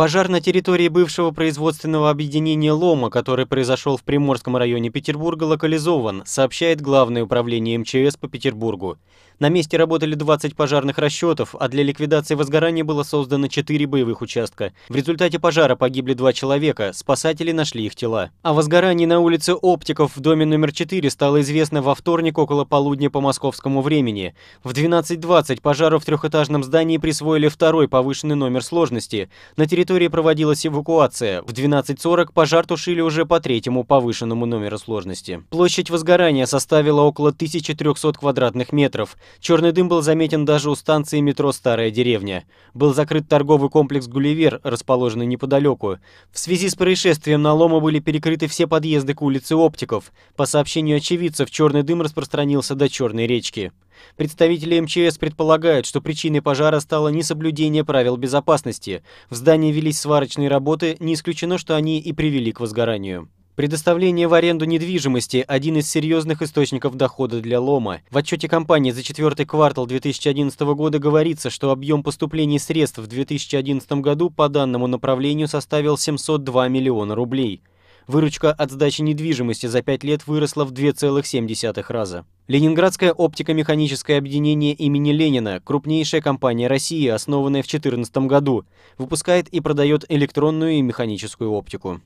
Пожар на территории бывшего производственного объединения «Лома», который произошел в Приморском районе Петербурга, локализован, сообщает Главное управление МЧС по Петербургу. На месте работали 20 пожарных расчетов, а для ликвидации возгорания было создано 4 боевых участка. В результате пожара погибли два человека, спасатели нашли их тела. О возгорании на улице Оптиков в доме номер 4 стало известно во вторник около полудня по московскому времени. В 12.20 пожару в трехэтажном здании присвоили второй повышенный номер сложности. На территории проводилась эвакуация. В 12.40 пожар тушили уже по третьему повышенному номеру сложности. Площадь возгорания составила около 1300 квадратных метров. Черный дым был заметен даже у станции метро «Старая деревня». Был закрыт торговый комплекс «Гулливер», расположенный неподалеку. В связи с происшествием на налома были перекрыты все подъезды к улице Оптиков. По сообщению очевидцев, черный дым распространился до Черной речки. Представители МЧС предполагают, что причиной пожара стало несоблюдение правил безопасности. В здании велись сварочные работы, не исключено, что они и привели к возгоранию. Предоставление в аренду недвижимости – один из серьезных источников дохода для Лома. В отчете компании за четвертый квартал 2011 года говорится, что объем поступлений средств в 2011 году по данному направлению составил 702 миллиона рублей. Выручка от сдачи недвижимости за пять лет выросла в 2,7 раза. Ленинградское оптико-механическое объединение имени Ленина, крупнейшая компания России, основанная в 2014 году, выпускает и продает электронную и механическую оптику.